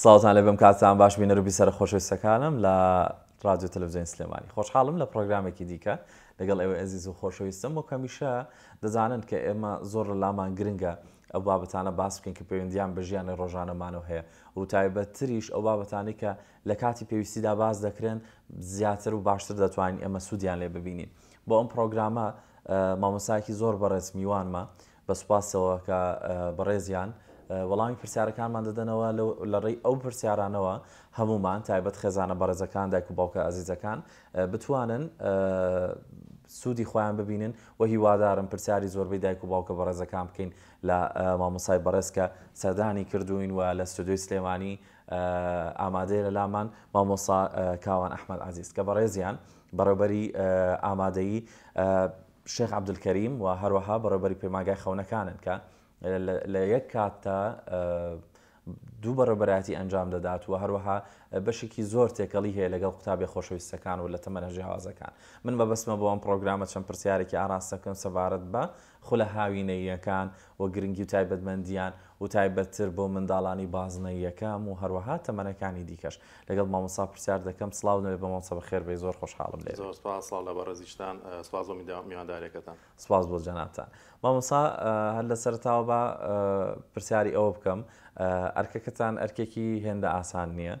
ساڵتان لە بم کاتان باش بینەروبی سەر خۆشەویستەکانم لە رادیو تەلەڤزیین سلێمانی خۆشحاڵم لە پرۆگرامێکی دیکە لەگەڵ ئەوە ئەزیز و خۆشەویستم بۆ کەمیشە دەزانن کە ئێمە زۆر لامان گرنگە ئەو بابەتانە باس بکەین کە پەیوەندیان بە ژیانی ڕۆژانەمانەوە هەیە و تایبەتریش ئەو بابەتانی کە لە کاتی پێویستیدا باز دەکرێن زیاتر و باشتر دەتوانین ئێمە سوودیان لێ ببینین بۆ ئەم پرۆگرامە مامۆساکی زۆر بەڕێز میوانمە بە سوپاسەوە کە بەڕێزیان وەڵامی پرسیارەکانمان دەدەنەوە لە ڕێی ئەو پرسیارانەوە هەمومان تایبەت خێزانە بەڕێزەکان دایک و باوکە ئازیزەکان بتوانن سوودی خۆیان ببینن و هیوادارم پرسیاری زۆربەی دایک و باوکە بەڕێزەکان بکەین لە مامۆسای بەڕێزکە سەردانی کردوین و لە سودوی سلێمانی ئامادەی لە لامان مامۆسا کاوان ئەحمد عزیز کە بەڕێزیان بەڕێبەری ئامادەیی شێخ عبدولکەریم و هەروەها بەڕێبەری پێماگای خەونەکانن کە لە یەک کاتتا دوو بەڕبەتی ئەنجام دەدات و هەروەها بەشێکی زۆر تێکەڵی هەیە لەگەڵ قوتابی خۆشەویستەکان و لە تەمەەنەژی هاازەکان من بەبستمە بۆم پرۆگرامە چەند پرسیارێکی ئاراستەکەم سەبارەت بە خولە هاوینەیەکان و گرنگی و تایبەتمەندیان و تایبەتتر بۆ منداڵانی بازنەیەکەم و هەروەها تەمەنەکانی دیکەش لەگەڵ مامۆسا پرسیار دەکەم سلااو نوێ بە مامسە بەخێر بێ زۆر خۆشحاڵم لێ سلااو لە بەڕزیشتان سپاز بۆ میواندارێکەکەتان سپاس بۆ جەناتان مامۆسا هەر لە سەرتاوە بە پرسیاری ئەوە بکەم ئەرکەکەتان ئەرکێکی هێندە ئاسان نییە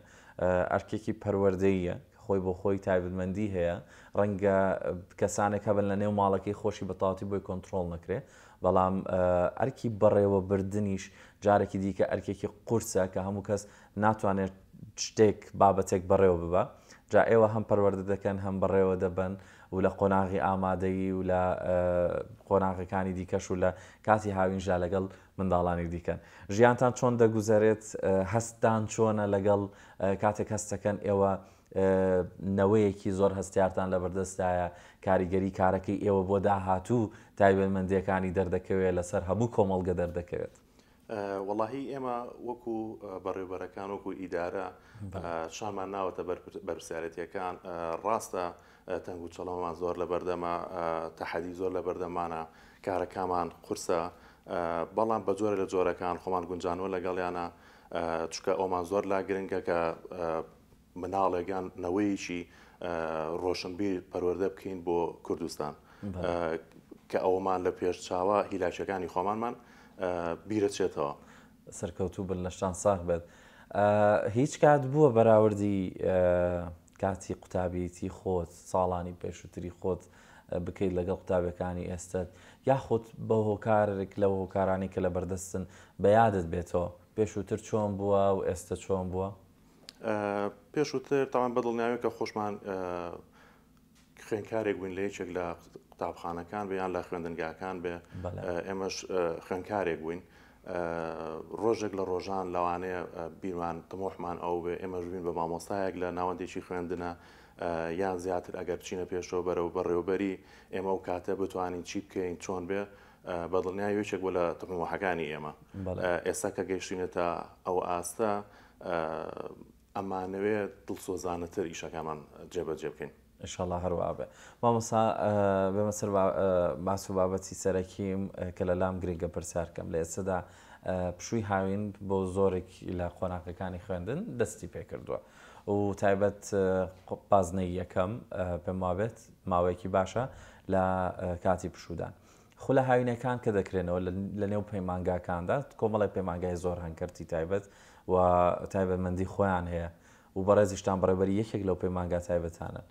ئەرکێکی پەروەردەیە خۆی بۆ خۆی تایبمەندی هەیە ڕەنگە کەسانێک هەبن لە نێو ماڵەکەی خۆشی بەتاتی بۆی کۆنتترۆل نکرێ بەڵام ئەرکی بڕێوە بردننیش جارێکی دیکە ئەرکێکی قورسە کە هەموو کەس ناتوانێت شتێک بابەتێک بەڕێوە ببە جا ئێوە هەم پەروەەردە دەکەن هەم بەڕێوە دەبن و لە قۆناغی ئامادەی و لە قۆناغەکانی دیکەش و لە کاتی هاوینژا لەگەڵ منداڵانی دیکەن ژیانتان چۆن دەگوزارێت هەستان چۆنە لەگەڵ کاتێک هەستەکەن ئێوە نەوەیەکی زۆر هەستیارتان لە بەردەستایە کاریگەری کارەکەی ئێوە بۆ داهاتوو تایبەتمەندیەکانی دەردەکەوێت لەسەر هەموو کۆمەڵگە دەردەکەوێت. وەڵاهی ئێمە وەکو بەڕێبەرەکان وەکو ئیدارە شامان ناوەتە بەرپسیارەتیەکان ڕاستە تەنگ و چەڵەمان زۆر لە بەردەمە تەحەدی زۆر لە بەردەمانە کارەکەمان قورسە بەڵام بە جۆرە لە جۆرەکان خۆمان گونجانەوە لەگەڵیانە چکە ئەومان زۆر لا گرنگە کە مناڵێگان نەوەیکی ڕۆشنبیر پەروەەردە بکەین بۆ کوردستان کە ئەومان لە پێش چاوە هیلاچەکانی خۆمانمان بیرەچێتەوە سەرکەوتوو بن لە شان ساغ بێت هیچ کات بووە بەراوردی کاتی قوتابیەتی خۆت ساڵانی پێشووتری خۆت بکەیت لەگەڵ قوتابەکانی ئێستت یاخود بە هۆکارێک لە هۆکارانی کە لە بەردەستن بەیادت بێتەوە پێشووتر چۆن بووە و ئێستا چۆن بووە پێشووتر تاوان بەدڵنیاوی کە خۆشمان خوێنکارێک بووین لە یەکێک لە قوتابخانەکان بە یان لە خوێندنگاکان بێ ئێمەش خوێنکارێک بووین ڕۆژێک لە ڕۆژان لەوانەیە بیرمان تمۆحمان ئەو بێ ئێمەش بین بە مامۆستایەک لە ناوەندێکی خوێندنە یان زیاتر ئەگەر چینە پێشەوە بەرەو بەڕێوبەری ئێمە و کاتە بتوانین چی بکەین چۆن بێ بەدڵنیای وێچێک بۆ لە تموحەکانی ئێمە ئێستا کە گەیشتینێتە ئەو ئاستە ئەمانەوێت دڵسۆزانەتر ئیشەکانمان جێبەجێ بکەین شڵە هەروابێ مامۆسا بێمەسەر باس و بابەتی سەرەکیم کە لە لام گرنگگە پرسیارکەم لە ئێستادا پشووی هاوین بۆ زۆرێک لە خۆناکەکانی خوێندن دەستی پێکردووە و تایبەت بازنەی یەکەم پێم وابێت ماوەیەکی باشە لە کاتی پشودان. خو لە هاوینەکان کە دەکرێنەوە لە نێو پەیمانگاکاندا کۆمەڵی پەیمانگای زۆر هەنکردی تایبەت و تایبەتمەندی خۆیان هەیە و بەڕێزیشتان بەڕێبەری یەکێک لەو پەیمانگا تایبەتانە.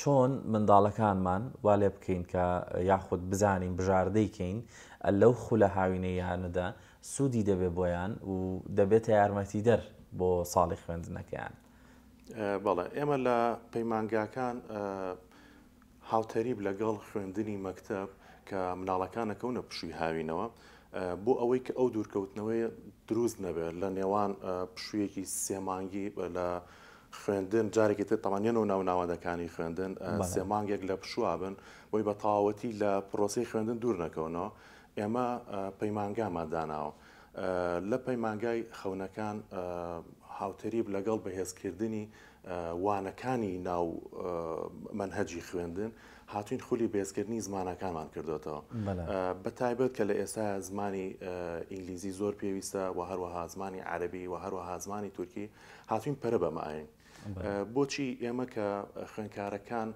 چۆن منداڵەکانمان وا لێ بکەین کە یاخود بزانین بژاردەیکەین لەو خولە هاوینەیانەدا سوودی دەبێ بۆیان و دەبێتە یارمەتی دەر بۆ ساڵی خوێندنەکەیان بەڵێ ئێمە لە پەیمانگاکان هاوتەریب لەگەڵ خوێندنی مەکتب کە مناڵەکانە کەونە پشووی هاوینەوە بۆ ئەوەی کە ئەو دوورکەوتنەوەی دروست نەبێت لە نێوان پشوویەکی سێمانگی لە خوێندن جارێکی تر تەمانیان و ناوناوادەکانی خوێندن سێمانگێک لە پشووا بن بۆی بە تاوەتی لە پرۆسی خوێندن دوور نەکەونەوە ئێمە پەیمانگامان داناوە لە پەیمانگای خەونەکان هاوتریب لەگەڵ بەهێزکردنی وانەکانی ناو منهجی خوێندن هاتوین خولی بێزکردنی زمانەکانمان کردوێتەوە بە تایبەت کە لە ئێستا زمانی ئینگلیزی زۆر پێویستە و هەروەها زمانی عربی و هەروەها زمانی تورکی هاتوین پەرە بەماین بۆچی ئێمە کە خوێنکارەکان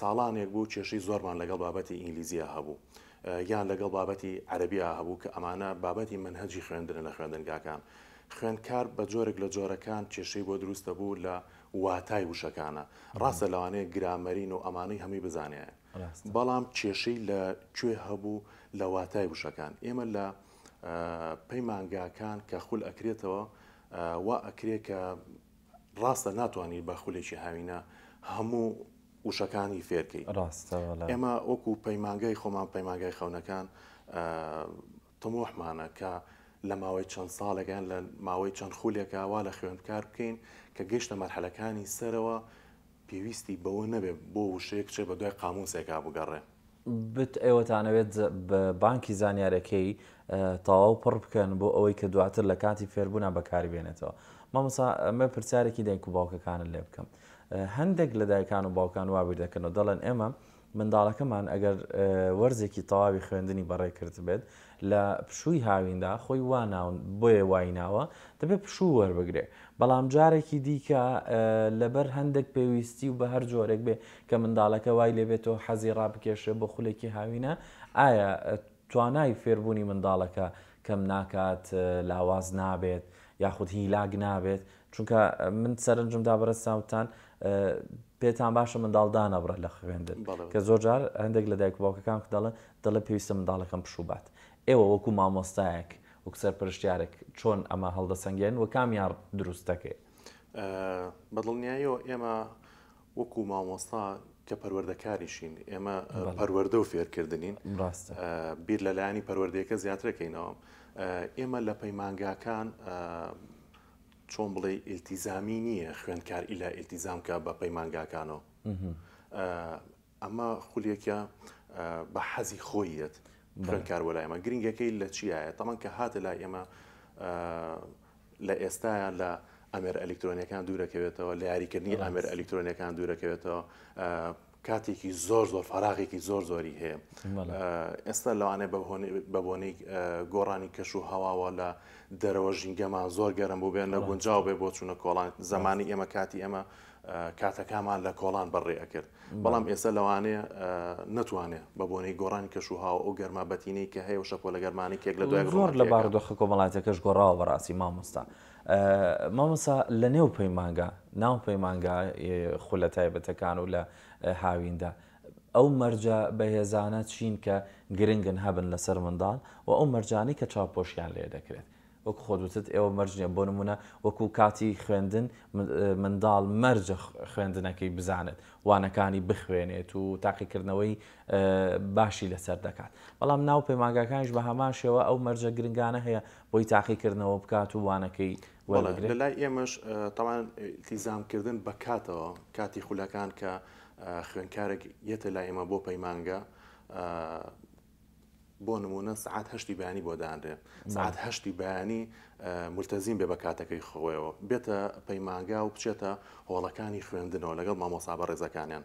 ساڵانێک بوو کێشی زۆرمان لەگەڵ بابەتی ئینگلیزیە هەبوو. یان لەگەڵ بابەتی عەربیا هەبوو کە ئەمانە بابەتی منهەجی خوێندن لە خوێندنگاکان. خوێندکار بە جۆرێک لە جۆرەکان کێشەی بۆ دروستە بوو لە واتای وشەکانە ڕاستە لەوانەیە گرامەرین و ئەمانەی هەمی بزانێت بەڵام کێشەی لە کوێ هەبوو لە واتای وشەکان ئێمە لە پەیمانگاکان کە خول ئەکرێتەوە وا ئەکرێت کە ڕاستە ناتوانانی بە خولێکی هاوینە هەموو وشەکانی فێرکەی ئێمە ئۆکو پەیمانگای خۆمان پەیمانگای خەونەکان تمۆحمانە کە لە ماوەی چەند ساڵەکان لە ماوەی چەند خولێکە وا لە خوێندکار بکەین کە گەشتە مەرحلەکانی سەرەوە پێویستی بەوە نەبێ بۆ وشەیە کچێ بە دوای قاموسێکا بگەڕێ. بت ئێوەتانەوێت بە بانکی زانیارەکەی تەواو پڕ بکەن بۆ ئەوەی کە دواتر لە کاتی فێربوونا بەکاری بێنێتەوە. مامەسا ئەمە پرسیارێکی دایک و باوکەکانن لێ بکەم هەندێک لە دایکان و باوکان وابیر دەکەنەوە دەڵێن ئێمە منداڵەکەمان ئەگەر وەرزێکی تەواوی خوێندنی بەڕێکرد بێت لە پشووی هاویندا خۆی واناون بۆیە وایناوە دەبێت پشوو وەربگرێ بەڵام جارێکی دیکە لەبەر هەندێک پێویستی و بە هەر جۆرێک بێ کە منداڵەکە وای لێبێتەوە حەزی ڕابکێشە بە خولێکی هاوینە ئایا توانای فێربوونی منداڵەکە کەم ناکات لاواز نابێت یاخود هیلاگ نابێت چونکە من سەرنجم دابرە ساوتان پێتان باشە منداڵدانەبڕە لە خوێندن کە زۆرجار هەندێک لە دایک باوکەکان دەڵێن دەڵە پێویستە منداڵەکەم پشوبات ئێوە وەکو مامۆستایەک وەک سەر پرشتارێک چۆن ئەمە هەڵدەسەنگێن و کامیان دروستەکەی بەدڵنیایەوە ئێمە وەکو مامۆستا کە پەروەردەکاریشین ئێمە پەروەەردە و فێرکردنین بیر لە لایانی پەروەردەکە زیاترەکەینەوە ئێمە لە پەیمانگاکان چۆن بڵێ ئیلتیزامی نییە خوێندکار ئیلا ئیلتیزام کە بە پەیمانگاکانەوە ئەمە خولێکە بە حەزی خۆیەت خوێندکار وەلایمە گرنگەکەی لە چیایە تەمان کە هاتە لای ئێمە لە ئێستایان لە ئەمێر ئەلکترۆنیەکان دوورەکەوێتەوە لە یاریکردنی ئەمێر ئەلکترۆنیەکان دوورەکەوێتەوە کاتێکی زۆر زۆر فراغێکی زۆر زۆری هەیە ئێستا لەوانێ بەبوونی گۆڕانی کەش و هەواوە لە دەرەوە ژینگەمان زۆر گەرم بوو بێن لە گونجاو بێ بۆ چوونە کۆڵان زمانی ئێمە کاتی ئێمە کاتەکانمان لە کۆڵان بەڕێ ئەکرد بەڵام ئێستا لەوانەیە نتوانێت بەبوونی گۆڕان کەش و هاو ئەو گەرمابەتینەی کە هەیە و شەپۆ لە گەرمانی کێک لە دوای زۆر لە باردۆخە کۆمەڵاتەکەش گۆڕاوە بەڕاستی مامۆستا. مامەسا لە نێو پەیمانگە ناو پەیمانگە خولە تایبەتەکان و لە هاویندا. ئەو مەرجە بەهێزانە چین کە گرنگن هەبن لەسەر منداڵ و ئەو مەرجانی کە چاپۆشیان لێ دەکرێت. وەکو خۆدوتت ئێوە مەرجە بۆ نمونە وەکو کاتی خوێندن منداڵ مەرجە خوێندنەکەی بزانێت وانەکانی بخوێنێت و تاقیکردنەوەی باشی لەسەر دەکات بەڵام ناو پێماگاکانش بە هەماشەوە ئەو مەرجە گرنگانە هەیە بۆی تاقیکردنەوە بکات و وانەکەی لەلای ئێمەش تاوان تیزامکردن بەکاتەوە کاتی خولەکان کە خوێنکارێک یەتە لای ئێمە بۆ پەیمانگە بۆ نمونە سعات هەشتی بەیانی بۆ دانرێ سعات هەشتی بەیانی ملتەزیم بێ بە کاتەکەی خۆیەوە بێتە پەیمانگا و بچێتە هۆڵەکانی خوێندنەوە لەگەڵ مامۆسا بە ڕێزەکانیان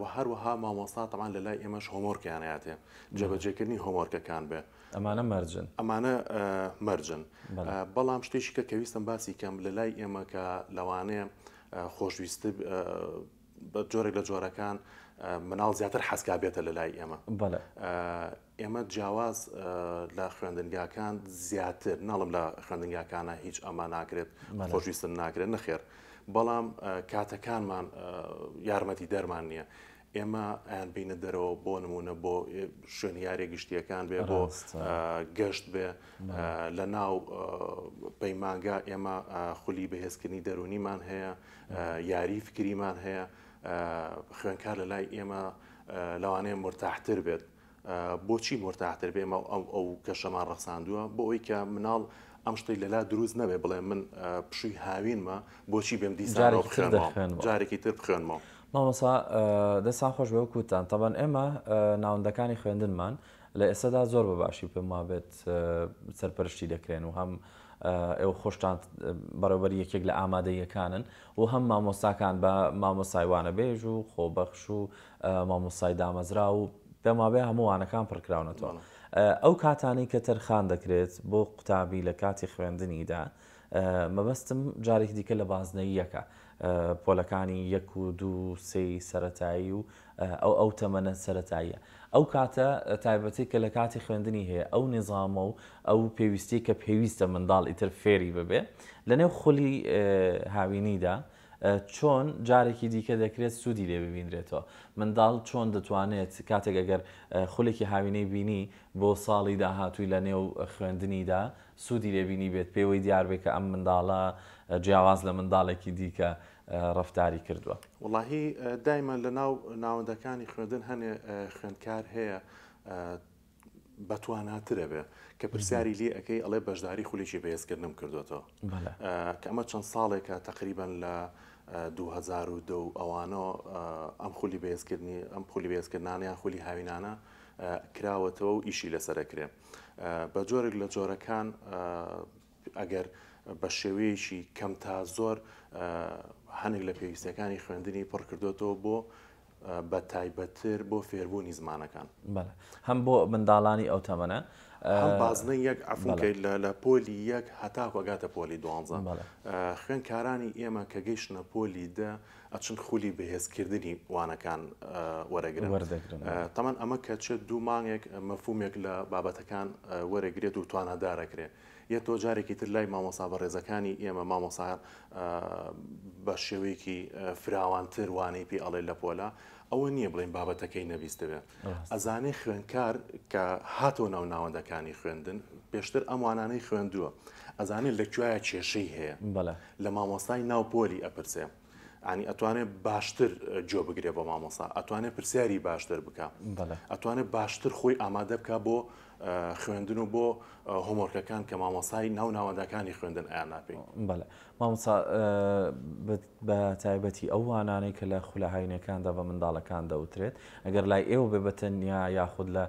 و هەروەها مامۆسا تەمان لە لای ئێمەش هۆمۆرکیانیاتێ جەبەجێکردنی هۆمۆرکەکان بێ ئەمانە مەرجن ئەمانە مەرجن بەڵام شتێکی کە کەویستم باسی کەم لە لای ئێمە کە لەوانەیە خۆشویستە بە جۆرێک لە جۆرەکان مناڵ زیاتر حەسکا بێتە لە لای ئێمە ئێمە جیاواز لە خوێندنگاکان زیاتر ناڵم لە خوێندنگاکانە هیچ ئەمە ناکرێت خۆشویستن ناکرێت نەخێر بەڵام کاتەکانمان یارمەتی دەرمان نییە. ئێمە ئەیان بینە دەرەوە بۆ نمونە بۆ شوێنیارێ گشتیەکان بێ بۆ گەشت بێ لە ناو پەیمانگا ئێمە خولی بەهێزکردنی دەرونیمان هەیە یاری فکریمان هەیە خوێنکار لە لای ئێمە لەوانەیە مرتاحتر بێت بۆچی مرتاحتر بێمە ئەو ئەو کەشەمان ڕەخساندووە بۆ ئەوی کە مناڵ ئەم شتی لەلا دروست نەبێ بڵێ من پشووی هاوینمە بۆچی بێم دیزارەوە بخێنەوە جارێکی تر بخێنمەوە. مامەسا دەسا خۆش بە کوتان تەبەن ئێمە ناوەندەکانی خوێندنمان لە ئێستادا زۆر بە باشی پێما بێت سەرپەرشتی دەکرێن و هەم ئێوە خۆشتان بەرەبەر یەکێک لە ئامادەیەکانن و هەم مامۆساکان بە مامۆسایوانە بێژ و خۆبەخش و مامۆسای دامەزرا و پێمابێ هەمووانەکان پڕکراونەتەوە. ئەو کاتانەی کە تەرخان دەکرێت بۆ قوتابی لە کاتی خوێندنیدا مەبەستم جارێک دیکە لە بازنەی یەکە پۆلەکانی یەک و دوو سی سەتایی و ئەو ئەو تەمەنە سەتاییە ئەو کاتە تایبەتی کە لە کاتی خوێندنی هەیە ئەو نظامە و ئەو پێویستی کە پێویستە منداڵ ئیتر فێری ببێ لەنێو خولی هاوینیدا چۆن جارێکی دیکە دەکرێت سوودی لێ ببینرێتەوە منداڵ چۆن دەتوانێت کاتێک ئەگەر خولێکی هاوینەی بینی بۆ ساڵی داهاتووی لە نێو خوێندنیدا سوودی لێبینی بێت پێوەی دیار بێت کە ئەم منداڵە جیاواز لە منداڵێکی دیکە ڕفتاری کردووە وڵی دایمە لە ناو ناوەندەکانی خوێندن هەنێ خوێندکار هەیە بەتواناترە بێ کە پرسیاری لێ ئەەکەی ئەڵێ بەشداری خولێکی بەهێزکردنم کردوێتەوە کە ئەمە چەند ساڵێکە تقریبان لە 2010 ئەوانەوە ئەم خولی بەهێزکردنی ئەم خولی بەهێزکردنانە یان خولی هاوینانە کراوەتەوە و ئیشی لەسەرەکرێ بە جۆرێک لە جۆرەکان ئەگەر بە شێوەیەکی کەم تا زۆر هەنێک لە پێویستەکانی خوێندنی پڕکردوێتەوە بۆ بە تایبەتر بۆ فێربوونی زمانەکان هەم بۆ منداڵانی ئەو تەمەە بازنە یەک ئەفونکەیت لە پۆلی یەک هەتاوەگاتە پۆلی دوانزە خوێنکارانی ئێمە کە گەیشتە پۆلی دە ئەچن خولی بەهێزکردنی وانەکان وەرەگرن تەمەەن ئەمە کە چێت دوو مانگێک مەفومێک لە بابەتەکان وەرەگرێت و توانەدارەکرێت یە تۆ جارێکی تر لای مامۆسا بە ڕێزەکانی ئێمە مامۆسا بە شێوەیەکی فراوانتر وانەی پێ ئەڵێ لە پۆلا ئەوە نییە بڵین بابەتەکەی نەبیستەوێ ئەزانەی خوێندکار کە هاتۆ ناو ناوەندەکانی خوێندن پێشتر ئەموانانەی خوێندووە ئەزانێت لە کوایە کێشەی هەیە لە مامۆسای ناوپۆلی ئەپرسێ. ینی ئەتوانێت باشتر جۆ بگرێ بە مامۆسا ئەتوانێت پرسیاری باشتر بکە ئەتوانێت باشتر خۆی ئامادە بکە بۆ خوێندن و بۆ هۆمۆرکەکان کە مامۆسای ناو ناوەندەکانی خوێندن ئایا ناپین بەڵێ مامسا بە تایبەتی ئەو وانانەی کە لە خولەهاینەکاندا بە منداڵەکان دەوترێت ئەگەر لای ئێوە بێ بەتەنیا یاخود لە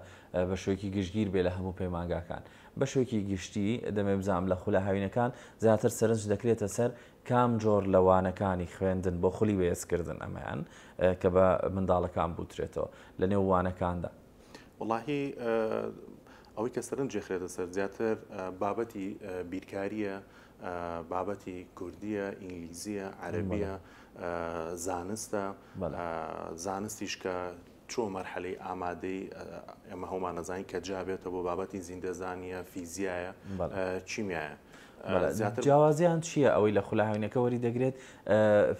بەشوێکی گشتگیر بێ لە هەموو پەیمانگاکان بەشێکی گشتی دەمێ بزانام لە خولەهاوینەکان زیاتر سەرنج دەکرێتە سەر کام جۆر لەوانەکانی خوێندن بۆ خولی بەێزکردن ئەمەیان کە بە منداڵەکان بوترێتەوە لە نێوانەکاندا. وڵی ئەوەی کە سەرنج جێخرێتە سەر زیاتر بابەتی بیرکاریە بابەتی کوردیە ئینگلیزیە عەربیە زانستە زانستیشکە چۆ مەرحەلەی ئامادەی ئەمە هەومان نەزانانی کە جابێتەوە بۆ بابەتی زیندەزانیە فیزیایە چیمیایە. جیاوازیان چییە ئەوەی لە خولهاوینەکە وەری دەگرێت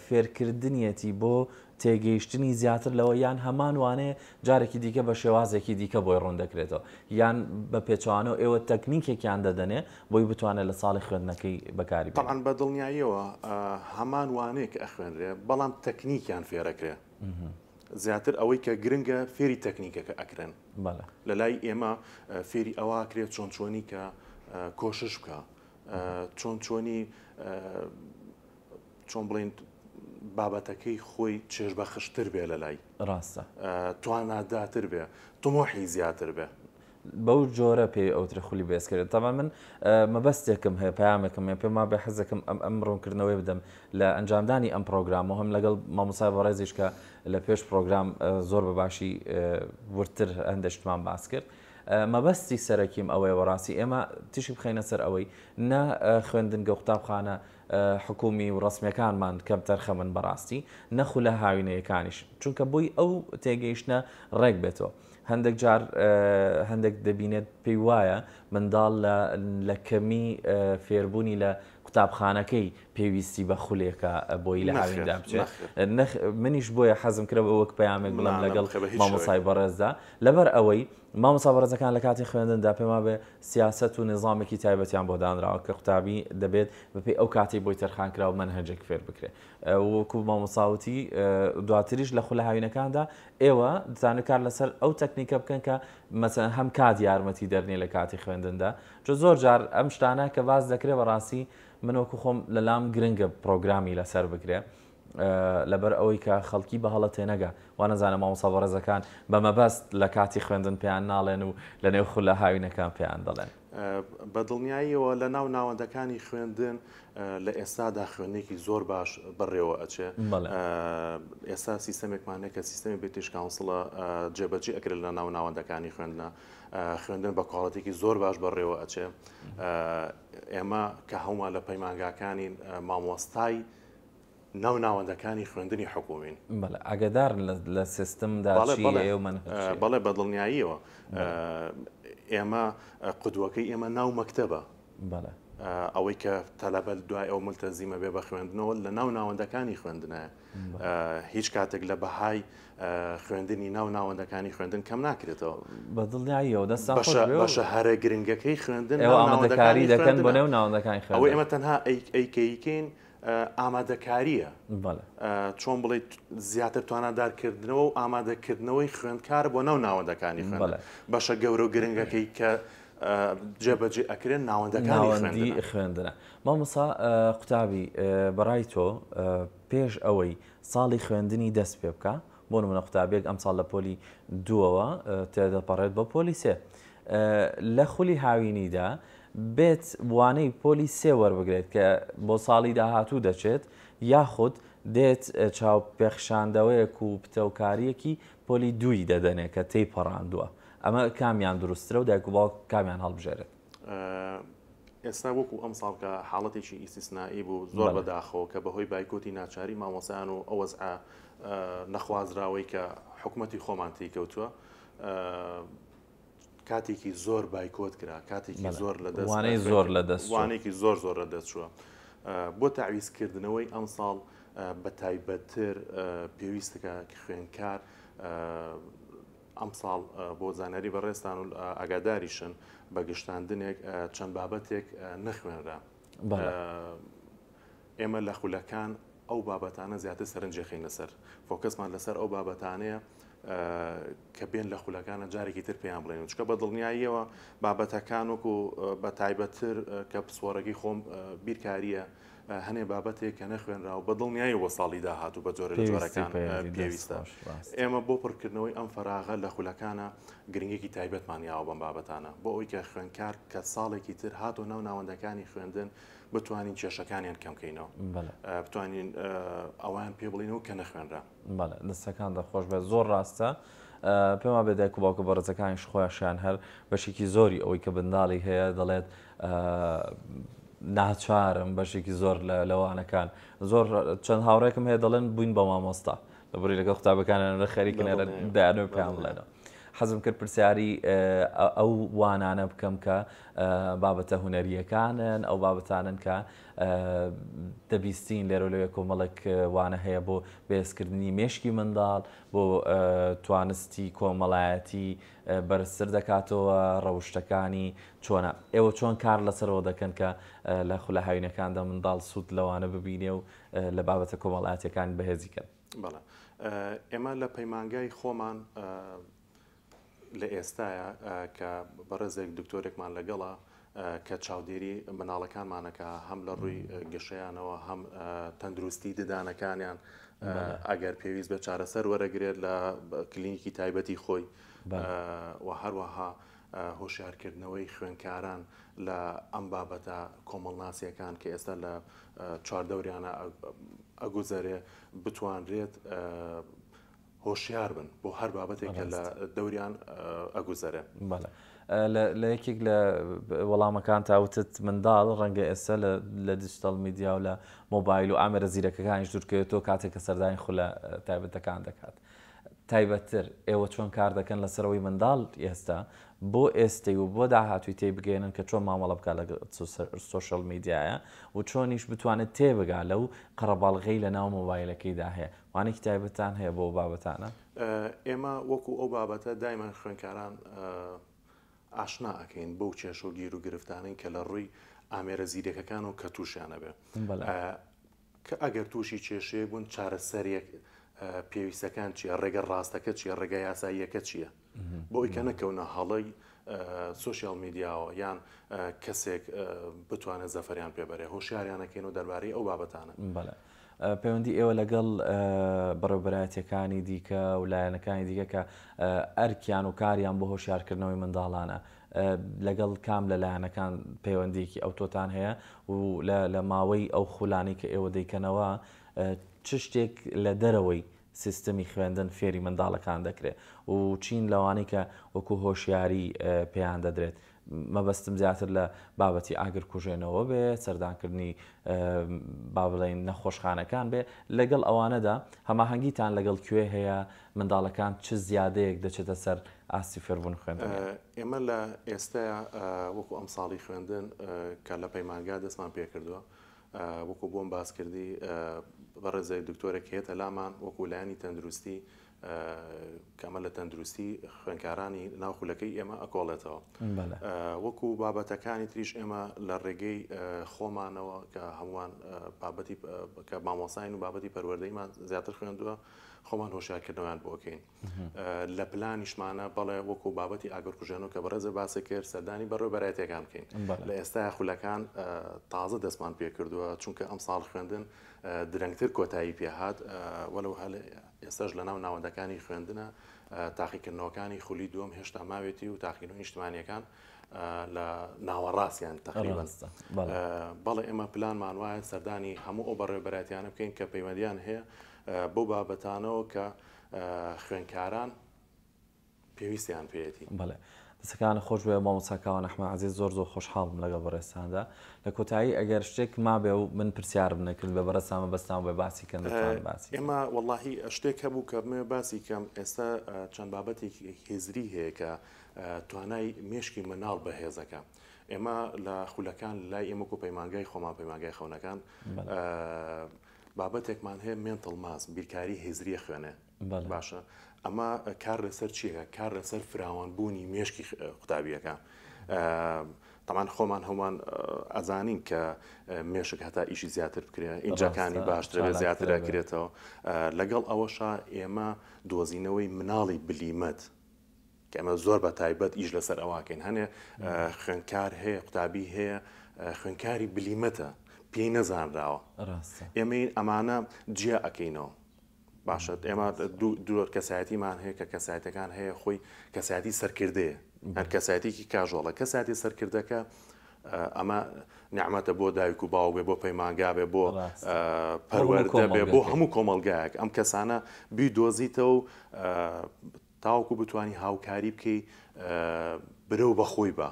فێرکردنیەتی بۆ تێگەیشتنی زیاتر لەوە یان هەمان وانەیە جارێکی دیکە بە شێوازێکی دیکە بۆی ڕوون دەکرێتەوە یان بە پێچوانەوە ئێوە تەکنیکێکیان دەدەنێ بۆی بتوانێت لە ساڵی خوێندنەکەی بەکاری بەڵان بە دڵنیاییەوە هەمان وانەیەک ئەخوێنرێ بەڵام تەکنیکیان فێرەکرێ. زیاتر ئەوەی کە گرنگە فێری تەکنیکەکە ئەکرن لە لای ئێمە فێری ئەوە کرێت چۆن چۆنی کە کۆشش بکە چۆن چۆنی چۆن بڵێن بابەتەکەی خۆی چێژبەخشتر بێ لە لای ڕاستە تواناداتر بێ تمۆحی زیاتر بێ بەو جۆرە پێی ئەوترە خولی بێسکرێت تەوا من مەبەستێکم هەیە پامێکم هەیە پێما بە حەزەکەم ئەم ئەم ڕوونکردنەوەی بدەم لە ئەنجامدانی ئەم پرۆگرام و هەم لەگەڵ مامۆسای بە ڕێزیشکە لە پێش پرۆگرام زۆر بەباشی ورتر هەندشتمان باس کرد. مەبەستی سەرەکیم ئەوەی وەڕاستی ئێمە تشی بخینە سەر ئەوەی نا خوێندنگە قوتابخانە حکومی و ڕسمیەکانمان کەم تەرخەمن بەڕاستی نەخو لە هاوینەیەکانیش چونکە بووی ئەو تێگەیشتە ڕێک بێتەوە. هەندێک جار هەندێک دەبینێت پێی وایە منداڵ لە کەمی فێربوونی لە قوتابخانەکەی پێویستی بە خولێکە بۆی لە هاویندا بچێت منیش بۆیە حەزم کرە بە وەک پامێک بڵم لەگەڵ مامۆسای بەڕێزدا لەبەر ئەوەی مامۆسا بەڕێزەکان لە کاتی خوێندندا پێما بێ سیاست و نظامێکی تایبەتیان بۆ دانراوە کە قوتابی دەبێت بەپی ئەو کاتی بۆی تەرخانکرا و من هەنجێک فێر بکرێت وەکو مامۆساوتی دواتریش لە خولە هاوینەکاندا ئێوە دەزانێت کار لەسەر ئەو تەکنیکە بکەن کە مەسەن هەم کات یارمەتی دەرنێ لە کاتی خوێندندا جو زۆر جار ئەم شتانە کە باز دەکرێت بەڕاستی منۆکو خۆم لە لام گرنگە پرۆگرامی لەسەر بگرێ لەبەر ئەوەی کە خەڵکی بە هەڵە تێنەگە وانەزانە مامۆسەوەرەزەکان بەمەبەست لە کاتی خوێندن پێیان ناڵێن و لە نێو خو لە هاوینەکان پێیان دەڵێن بە دڵنیاییەوە لە ناو ناوەندەکانی خوێندن لە ئێستادا خوێندێکی زۆر باش بڕێوە ئەچێ ئێستا سیستەمێکمانەیە کە سیستەمی بێتیش کاونسڵە جێبەجی ئەکرێت لە ناو ناوەندەکانی خوێندنە خوێندن بە کاڵەتێکی زۆر باش بەڕێوە ئەچێ ئێمە کە هەومان لە پەیمانگاکانی مامۆستای ناو ناوەندەکانی خوێندنی حکوین ئاگدار لە سیستمدا بەڵێ بەدڵنیاییەوە ئێمە قودوەکەی ئێمە ناو مەکتەبە ئەوەی کە تەلەبەل دوای ئەو ملتەزیمە بێ بە خوێندنەوە لە ناو ناوەندەکانی خوێندنە هیچ کاتێک لە بەهای خوێندنی ناو ناوەندەکانی خوێندن کەم ناکرێتەوە بەدڵیەوە دەستە هەرە گرنگەکەی خوێندن ئەمەدەکاری دەکەن بۆ نەو ناوەندەکانی خوێن ئەوە ئێمە تەنها ئەیکەیکین ئامادەکاریە چۆن بڵیت زیاتر توانادارکردنەوە و ئامادەکردنەوەی خوێندکار بۆ ناو ناوەندەکانی خوێن بەشە گەورە و گرنگەکەی کە جێبەجێ ئەکرێن ناوەندەکانی خوێندنە مامسا قوتابی بەڕای تۆ پێش ئەوەی ساڵی خوێندنی دەست پێ بکە بۆ منە قوتابێک ئەم ساڵ لە پۆلی دووەوە تێدەپەڕێت بە پۆلی سێ لە خولی هاوینیدا بێت وانەی پۆلی سێ وەربگرێت کە بۆ ساڵی داهاتوو دەچێت یاخود دێت چاوپێخشاندەوەیەک و پتەوکاریەکی پۆلی دووی دەدەنێت کە تێی پەڕاندووە. ئەمە کامیان دروسترە و دایک و باوک کامیان هەڵبژێرێت ئێستا وەکو ئەم ساڵکە حاڵەتێکی ئیسیسنایی بوو زۆر بەداخەوە کە بەهۆی بایکۆتی ناچاری مامۆسایان و ئەوەز نەخوازراوەی کە حکوومەتی خۆمان تێککەوتووە کاتێکی زۆر بایکۆت کرا کاتێکی زۆر لە دەستوانەی زۆر لە دەستوانێکی زۆر زۆر لە دەستووە بۆ تاویزکردنەوەی ئەم ساڵ بە تایبەتتر پێویستەکە خوێنکار ئەم ساڵ بۆ زانەری بەڕێستان و ئاگاداریشن بەگشتاندنێک چەند بابەتێک نەخوێنرا ئێمە لە خولەکان ئەو بابەتانە زیاتر سەرنجێخی لەسەر فۆکەسمان لەسەر ئەو بابەتانەیە کە بێن لە خولەکانە جارێکی تر پێیان بڵێن چکە بە دڵنیاییەوە بابەتەکان وەکو بە تایبەتتر کە پسوەرەکەی خۆم بیرکاریە هەنێ بابەتێک کە نەخوێنراوە بە دڵنیایی وە ساڵی داهاتوو بە جۆرە جۆرەکان پێویستە ئێمە بۆ پڕکردنەوەی ئەم فراغە لە خولەکانە گرنگێکی تایبەتمانیاوە بەم بابەتانە بۆ ئەوی کە خوێنکار کە ساڵێکی تر هاتو ناو ناوەندەکانی خوێندن بتوانین کێشەکانیان کەمکەینەوە بتوانین ئەوان پێ بڵینەوە کە نەخوێنرا دەستەکان دەخۆش بە زۆر ڕاستە. پێما بێدایک و باوکە بەڕزەکانیش خۆیان هەر بەشێکی زۆری ئەوەی کە بنداڵی هەیە دەڵێت ناچارم بەشێکی زۆر لە لەوانەکان زۆر چەند هاوڕێکم هەیە دەڵێن بووین بە مامۆستا لە بری لەگە قوتابەکانیان لە خەریکن دایان پێیان بڵێنەوە. حەزم کرد پرسیاری ئەو وانانە بکەم کە بابەتە هوەریەکانن ئەو بابەتانن کە دەبیستین لێرە لەوێ کۆمەڵک وانە هەیە بۆ بێزکردنی مێشکی منداڵ بۆ توانستی کۆمەڵایەتی بەرزسر دەکاتەوە ڕەوشتەکانی چۆنە ئێوە چۆن کار لەسەرەوە دەکەن کە لە خولە هاوینەکاندا منداڵ سوود لەوانە ببینێ و لە بابەتە کۆمەڵاتیەکان بەهێزیکەن بەڵە ئێمە لە پەیمانگای خۆمان لە ئێستاە کە بەڕێزێک دکتۆرێکمان لەگەڵە کە چاودێری مناڵەکانمانەکە هەم لە ڕووی گەشەیانەوە هەم تەندروستی ددانەکانیان ئەگەر پێویست بە چارەسەر وەرەگرێت لە کلینیکی تایبەتی خۆی و هەروەها هۆشیارکردنەوەی خوێنکاران لە ئەم بابەتە کۆمەڵناسیەکان کە ئێستا لە چواردەوریانە ئەگوزەرێ بتوانرێت هۆشیار بن بۆ هەر بابەتێکە لە دەوران ئەگوزەرە لە یەکێک لە وەڵامەکان تاوتت منداڵ ڕەنگە ئێستا لە دیجیتال میدیا و لە مۆبایل و ئامرە زیرەکەەکانیش دوورکەوێتەوە کاتێک کە سەردانی خو لە تایبەتەکان دەکات. تایبەتتر ئێوە چۆن کار دەکەن لەسەرەوەی منداڵ ئێستا بۆ ئێستی و بۆ داهاتوی تێ بگەێنن کە چۆن مامەڵە بکات لە سوۆشل میدیایە و چۆنیش بتوانێت تێبگا لەو قەرەباڵغی لە ناو مۆبایلەکەیدا هەیە وانێکی تایبەتان هەیە بۆ بابەتانە ئێمە وەکو ئەو بابەتە دایمان خوێنکاران ئاشنا ئەکەین بەو کێشە و گیر و گرفتانین کە لە ڕووی ئامێرە زیرەکەکان و کە تووشیانە بێ کە ئەگەر تووشی کێشەیە بوون چارەسەرێک پێویستەکان چیە ڕێگە ڕاستەکە چیە ڕێگە یاساییەکە چییە بۆی کە نەکەونە هەڵی سوسیال میدیاوە یان کەسێک بتوانێت زەفریان پێبەرێ هۆشیاریانەکەین و دەربارەی ئەو بابەتانە پەیوەندی ئێوە لەگەڵ بەڕێبەتەکانی دیکە و لایەنەکانی دیکە کە ئەرکیان و کاریان بۆ هۆشیارکردنەوەی منداڵانە لەگەڵ کام لە لایەنەکان پەیوەندیکی ئەو تۆتان هەیە و لە ماوەی ئەو خولانی کە ئێوە دەیکەنەوە چ شتێک لە دەرەوەی سیستمی خوێندن فێری منداڵەکان دەکرێت و چین لەوانی کە وەکو هۆشیاری پێیان دەدرێت مەبەستم زیاتر لە بابەتی ئاگر کوژێنەوە بێ سەردانکردنی با بڵین نەخۆشخانەکان بێ لەگەڵ ئەوانەدا هەماهەنگیتان لەگەڵ کوێ هەیە منداڵەکان چ زیادەیەک دەچێتە سەر ئاستی فێربوون خوێندن ئێمە لە ئێستا وەکو ئەم ساڵی خوێندن کە لە پەیمانگا دەستمان پێ کردووە وەکو بۆم باس کردی بەڕێزای دکتۆرە هێتە لامان وەکولانی تەندروستی کەمە لە تەندروستی خوێنکارانی ناوخولەکەی ئێمە ئەکۆڵێتەوە وەکو بابەتەکانی تریش ئێمە لە ڕێگەی خۆمانەوە کە هەمووان بابەتی کە مامۆساین و بابەتی پەروەردەیمان زیاتر خوێندووە خۆمان هۆشارکردنەوەیان بۆکەین لە پلانیشمانە بەڵێ وەکو بابەتی ئاگرکوژێنەوە کە بەڕێزە باسی کرد سەردانی بەڕێبەرەتێکان بکەین لە ئێستا خولەکان تازە دەستمان پێ کردووە چونکە ئەم ساڵ خوێندن درەنگتر کۆتایی پێهات وەلو هەل ئێستاش لە ناو ناوەندەکانی خوێندنە تاقیکردنەوەکانی خولی دووەم هێشتا ماوێتی و تاقیین و نیشتمانیەکان لە ناوەڕاستیان تقریبان بەڵێ ئێمە پلانمان وایە سەردانی هەموو ئۆ بەڕێبەتیانە بکەین کە پەیوەندیان هەیە بۆ بابەتانەوە کە خوێنکاران پێویستیان پێێتی بڵێ دەسەکانە خۆش بێ مامۆساکەوان ئەحمە عزی زۆر زۆر خۆشحاڵم لەگەڵ بەڕێستاندا لە کۆتایی ئەگەر شتێک ما بێ و من پرسیار بنەکرد بە بەرەسامە بەستان بێ باسی کەن باسی ئێمە وەڵی شتێک هەبوو کە بمێ باسی کەم ئێستا چەند بابەتێکی هێزری هەیە کە توانای مێشکی مناڵ بەهێزەکە. ئێمە لە خولەکان لای ئێمە و پەیمانگای خۆما پەیمانگای خەونەکان بابەتێکمان هەیە مێنتڵ ماس بیرکاری هێزریە خوێنێ باشە ئەمە کار لەسەر چیەکە کار لەسەر فراوان بوونی مێشکی قوتابیەکە. تەمان خۆمان هەمان ئەزانین کە مێشک هەتا ئیشی زیاتر بکرێن ئینجاکانی باشتر زیاتر دەکرێتەوە لەگەڵ ئەوەشا ئێمە دۆزینەوەی مناڵی بلیمەت ئەمە زۆر بە تایبەت ئیش لەسەر ئەواکەین هەنێ خوێنکار هەیە قوتابی هەیە خوێنکاری بلیمەتە پێی نەزانراوە ئێمە ئەمانە جیا ئەکەینەوە باشە ئێمە دوۆر کەسایەتیمان هەیە کە کەسایەتەکان هەیە خۆی کەسایەتی سەرکردێ هەر کەسایەتێکی کاژۆڵە کەسایەتی سەرکردەکە ئەمە نعممەتە بۆ دایک و باو بێ بۆ پەیمانگا بێ بۆ پەروەەردە بێ بۆ هەموو کۆمەلگایەک ئەم کەسانە بی دۆزیتەوە تاوکو بتانی هاوکاری بکەی برەو بەخۆی بە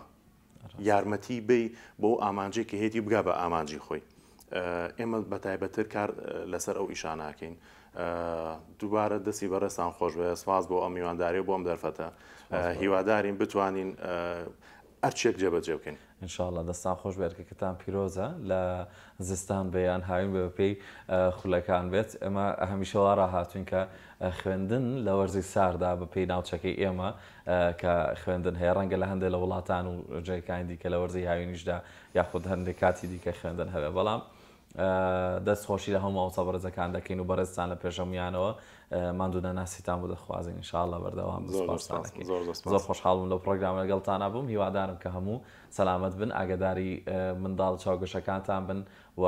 یارمەتی بی بۆ ئامانجێکی هێتی بگا بە ئامانجی خۆی ئێمە بە تایبەتر کار لەسەر ئەو ئیشانناکەین دووبارە دەستی بەرەستان خۆش بە سواز بۆ ئەم میوانداری بۆ ئەم دەرفەتە هیوادارین بتوانین ئەرچێک جێبەجێ بکەین انشاءله دەستان خۆش بەرگەکەتان پیرۆزە لە زستان بەیان هاوین بە پێی خولەکان بێت ئەمە هەمیشەوە ڕاهاتوین کە خوێندن لە وەرزی ساردا بە پێی ناوچەکەی ئێمە کە خوێندن هەیە ڕەنگە لە هەندێک لە وڵاتان و جێکانی دیکە لە وەرزی هاوینیشدا یاخود هەندێک کاتی دیکە خوێندن هەبێ بەڵام دەستخۆشی لە هەموو ئەوسە بەرزەکان دەکەین و بەرزستان لە پێشەمویانەوە مادونە ناسیتان بۆ دەخوازین انشاالله بەردەوام زۆر خۆشحاڵم لە پرۆگرام لەگەڵتانە بووم هیوادارم کە هەموو سەلامت بن ئاگداری منداڵ چاوگەشەکانتان بن و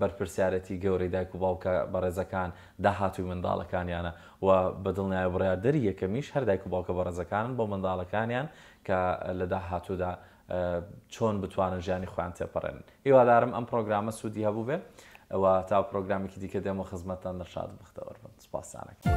بەرپرسیارەتی گەورەی دایک و باوکە بەڕێزەکان داهاتوی منداڵەکانیانە و بەدڵنیای بڕیاردەری یەکەمیش هەر دایک و باوکە بەڕێزەکان بۆ منداڵەکانیان کە لە داهاتوودا چۆن بتوانن ژیانی خویان تێپەڕێن هیوادارم ئەم پرۆگرامە سوودی هەبوو بێ ئەوە تا پرۆگرامێکی دیکە دێمە خزمەتان لە شاد بختەوەرن سپاسانەکە